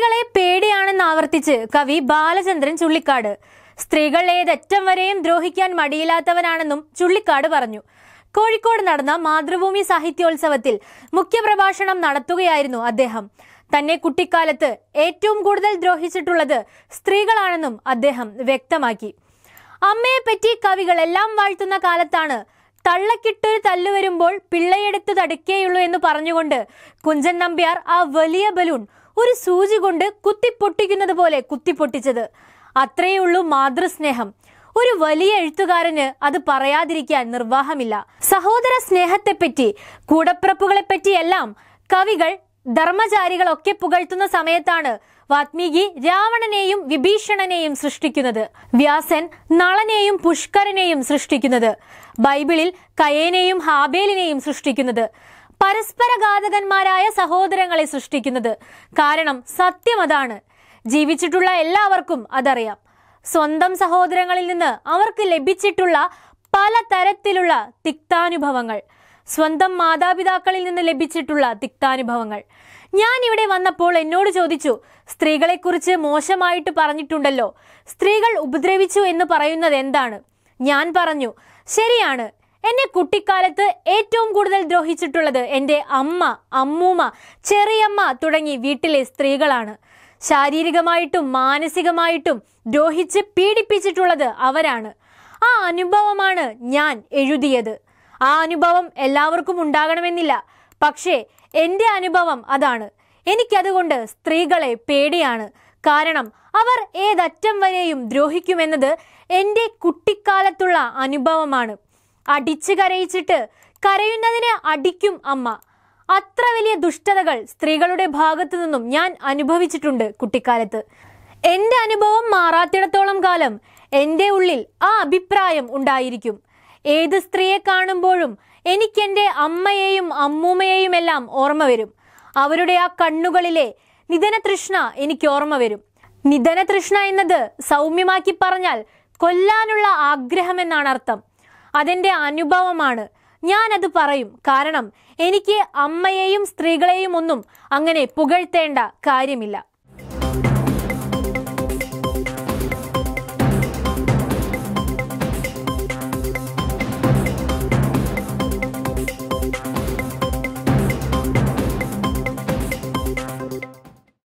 സ്ത്രീകളെ പേടിയാണെന്ന് ആവർത്തിച്ച് കവി ബാലചന്ദ്രൻ ചുള്ളിക്കാട് സ്ത്രീകൾ ഏതറ്റം വരെയും ദ്രോഹിക്കാൻ മടിയില്ലാത്തവനാണെന്നും ചുള്ളിക്കാട് പറഞ്ഞു കോഴിക്കോട് നടന്ന മാതൃഭൂമി സാഹിത്യോത്സവത്തിൽ മുഖ്യപ്രഭാഷണം നടത്തുകയായിരുന്നു അദ്ദേഹം തന്നെ കുട്ടിക്കാലത്ത് ഏറ്റവും കൂടുതൽ ദ്രോഹിച്ചിട്ടുള്ളത് സ്ത്രീകളാണെന്നും അദ്ദേഹം വ്യക്തമാക്കി അമ്മയെപ്പറ്റി കവികളെല്ലാം വാഴ്ത്തുന്ന കാലത്താണ് തള്ളക്കിട്ടൊരു തല്ലുവരുമ്പോൾ പിള്ളയെടുത്ത് തടുക്കേയുള്ളൂ എന്ന് പറഞ്ഞുകൊണ്ട് കുഞ്ചൻ നമ്പ്യാർ ആ വലിയ ബലൂൺ ഒരു സൂചി കൊണ്ട് കുത്തിപ്പൊട്ടിക്കുന്നത് പോലെ കുത്തിപ്പൊട്ടിച്ചത് അത്രയേ ഉള്ളൂ മാതൃസ്നേഹം ഒരു വലിയ എഴുത്തുകാരന് അത് പറയാതിരിക്കാൻ നിർവാഹമില്ല സഹോദര സ്നേഹത്തെപ്പറ്റി പറ്റിയെല്ലാം കവികൾ ധർമ്മചാരികളൊക്കെ പുകഴ്ത്തുന്ന സമയത്താണ് വാത്മീകി രാവണനെയും വിഭീഷണനെയും സൃഷ്ടിക്കുന്നത് വ്യാസൻ നളനെയും പുഷ്കരനെയും സൃഷ്ടിക്കുന്നത് ബൈബിളിൽ കയേനെയും ഹാബേലിനെയും സൃഷ്ടിക്കുന്നത് പരസ്പരഘാതകന്മാരായ സഹോദരങ്ങളെ സൃഷ്ടിക്കുന്നത് കാരണം സത്യം അതാണ് ജീവിച്ചിട്ടുള്ള എല്ലാവർക്കും അതറിയാം സ്വന്തം സഹോദരങ്ങളിൽ നിന്ന് അവർക്ക് ലഭിച്ചിട്ടുള്ള പല തരത്തിലുള്ള തിക്താനുഭവങ്ങൾ സ്വന്തം മാതാപിതാക്കളിൽ നിന്ന് ലഭിച്ചിട്ടുള്ള തിക്താനുഭവങ്ങൾ ഞാൻ ഇവിടെ വന്നപ്പോൾ എന്നോട് ചോദിച്ചു സ്ത്രീകളെക്കുറിച്ച് മോശമായിട്ട് പറഞ്ഞിട്ടുണ്ടല്ലോ സ്ത്രീകൾ ഉപദ്രവിച്ചു എന്ന് പറയുന്നത് എന്താണ് ഞാൻ പറഞ്ഞു ശരിയാണ് എന്നെ കുട്ടിക്കാലത്ത് ഏറ്റവും കൂടുതൽ ദ്രോഹിച്ചിട്ടുള്ളത് എൻ്റെ അമ്മ അമ്മൂമ്മ ചെറിയമ്മ തുടങ്ങി വീട്ടിലെ സ്ത്രീകളാണ് ശാരീരികമായിട്ടും മാനസികമായിട്ടും ദ്രോഹിച്ച് പീഡിപ്പിച്ചിട്ടുള്ളത് അവരാണ് ആ അനുഭവമാണ് ഞാൻ എഴുതിയത് ആ അനുഭവം എല്ലാവർക്കും ഉണ്ടാകണമെന്നില്ല പക്ഷേ എൻ്റെ അനുഭവം അതാണ് എനിക്കതുകൊണ്ട് സ്ത്രീകളെ പേടിയാണ് കാരണം അവർ ഏതറ്റം വരെയും ദ്രോഹിക്കുമെന്നത് എൻ്റെ കുട്ടിക്കാലത്തുള്ള അനുഭവമാണ് അടിച്ച് കരയിച്ചിട്ട് കരയുന്നതിന് അടിക്കും അമ്മ അത്ര വലിയ ദുഷ്ടതകൾ സ്ത്രീകളുടെ ഭാഗത്തു നിന്നും ഞാൻ അനുഭവിച്ചിട്ടുണ്ട് കുട്ടിക്കാലത്ത് എൻ്റെ അനുഭവം മാറാത്തിടത്തോളം കാലം എൻ്റെ ഉള്ളിൽ ആ അഭിപ്രായം ഉണ്ടായിരിക്കും ഏത് സ്ത്രീയെ കാണുമ്പോഴും എനിക്കെൻ്റെ അമ്മയെയും അമ്മൂമ്മയെയും എല്ലാം ഓർമ്മ വരും അവരുടെ ആ കണ്ണുകളിലെ നിധനതൃഷ്ണ എനിക്ക് ഓർമ്മ വരും നിധനതൃഷ്ണ എന്നത് സൗമ്യമാക്കി പറഞ്ഞാൽ കൊല്ലാനുള്ള ആഗ്രഹം എന്നാണ് അർത്ഥം അതിൻ്റെ അനുഭവമാണ് ഞാനത് പറയും കാരണം എനിക്ക് അമ്മയെയും സ്ത്രീകളെയും ഒന്നും അങ്ങനെ പുകഴ്ത്തേണ്ട കാര്യമില്ല